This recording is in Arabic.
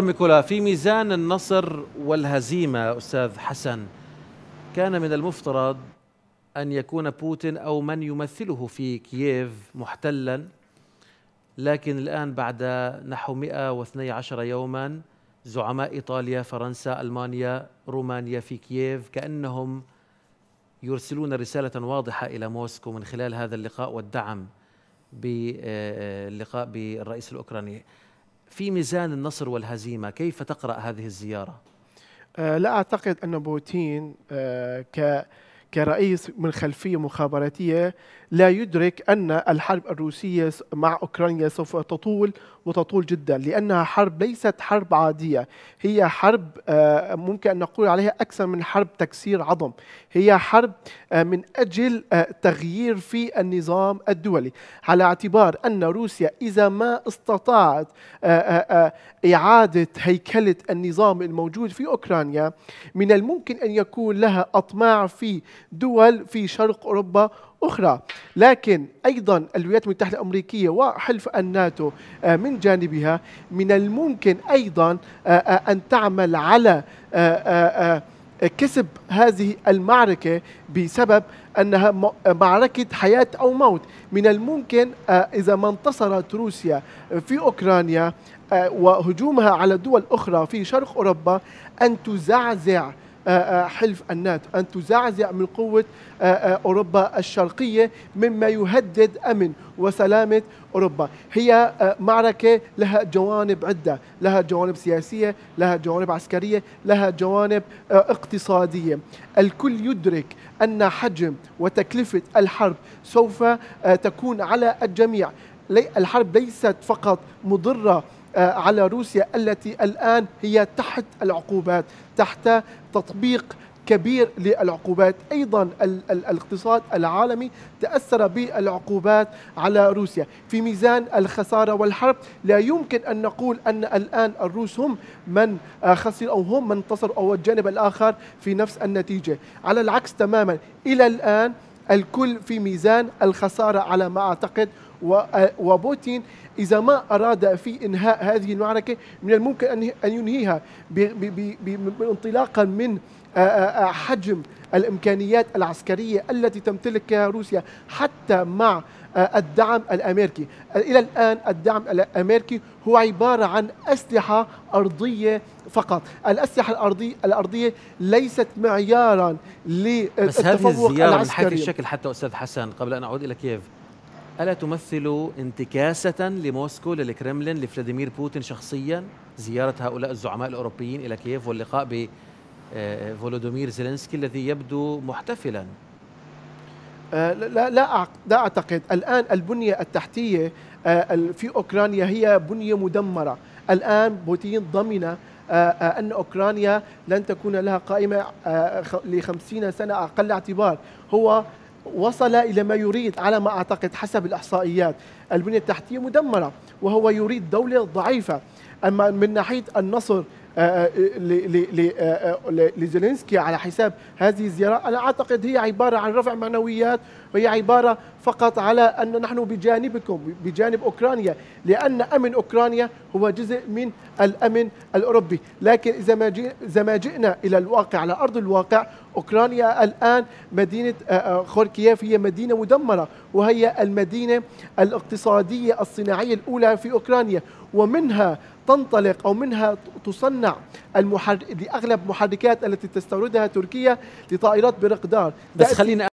ميكولا في ميزان النصر والهزيمة أستاذ حسن كان من المفترض أن يكون بوتين أو من يمثله في كييف محتلا لكن الآن بعد نحو 112 يوما زعماء إيطاليا فرنسا ألمانيا رومانيا في كييف كأنهم يرسلون رسالة واضحة إلى موسكو من خلال هذا اللقاء والدعم باللقاء آه، آه، بالرئيس الأوكراني في ميزان النصر والهزيمة كيف تقرأ هذه الزيارة؟ أه لا أعتقد أن بوتين أه ك كرئيس من خلفية مخابراتية لا يدرك أن الحرب الروسية مع أوكرانيا سوف تطول وتطول جدا لأنها حرب ليست حرب عادية هي حرب آه، ممكن أن نقول عليها أكثر من حرب تكسير عظم هي حرب آه، من أجل آه، تغيير في النظام الدولي على اعتبار أن روسيا إذا ما استطاعت إعادة هيكلة النظام الموجود في أوكرانيا من الممكن أن يكون لها أطماع في دول في شرق أوروبا أخرى لكن أيضا الولايات المتحدة الأمريكية وحلف الناتو آه، من جانبها من الممكن أيضا آه، آه، أن تعمل على كسب هذه المعركة بسبب أنها معركة حياة أو موت من الممكن إذا ما انتصرت روسيا في أوكرانيا وهجومها على دول أخرى في شرق أوروبا أن تزعزع آه، آه، حلف الناتو أن تزعزع من قوة آه، أوروبا الشرقية مما يهدد أمن وسلامة أوروبا هي معركة لها جوانب عدة لها جوانب سياسية لها جوانب عسكرية لها جوانب اقتصادية الكل يدرك أن حجم وتكلفة الحرب سوف تكون على الجميع الحرب ليست فقط مضره آه، على روسيا التي الآن هي تحت العقوبات تحت تطبيق كبير للعقوبات ايضا الاقتصاد العالمي تاثر بالعقوبات على روسيا في ميزان الخساره والحرب لا يمكن ان نقول ان الان الروس هم من آه، خسر او هم من انتصر او الجانب الاخر في نفس النتيجه على العكس تماما الى الان الكل في ميزان الخساره على ما اعتقد وبوتين إذا ما أراد في إنهاء هذه المعركة من الممكن أن ينهيها بانطلاقا من حجم الامكانيات العسكريه التي تمتلكها روسيا حتى مع الدعم الامريكي، الى الان الدعم الامريكي هو عباره عن اسلحه ارضيه فقط، الاسلحه الارضيه الارضيه ليست معيارا للتفوق العسكري بس هذه الزياره من حيث الشكل حتى استاذ حسن قبل ان اعود الى كييف ألا تمثل انتكاسة لموسكو للكرملين لفلاديمير بوتين شخصيا زيارة هؤلاء الزعماء الأوروبيين إلى كييف واللقاء بفولودومير آه، زيلنسكي الذي يبدو محتفلا آه، لا لا لا اعتقد الان البنيه التحتيه آه، في اوكرانيا هي بنيه مدمره الان بوتين ضمن أن أوكرانيا لن تكون لها قائمة لخمسين سنة أقل اعتبار هو وصل إلى ما يريد على ما أعتقد حسب الإحصائيات البنية التحتية مدمرة وهو يريد دولة ضعيفة أما من ناحية النصر آه، آه، آه، لزيلينسكي على حساب هذه الزيارة أنا أعتقد هي عبارة عن رفع معنويات وهي عبارة فقط على أن نحن بجانبكم بجانب أوكرانيا لأن أمن أوكرانيا هو جزء من الأمن الأوروبي لكن إذا ما جئنا إلى الواقع على أرض الواقع أوكرانيا الآن مدينة آه، آه، خوركييف هي مدينة مدمرة وهي المدينة الاقتصادية الصناعية الأولى في أوكرانيا ومنها تنطلق أو منها تصنع المحر... لأغلب محركات التي تستوردها تركيا لطائرات برقدار بس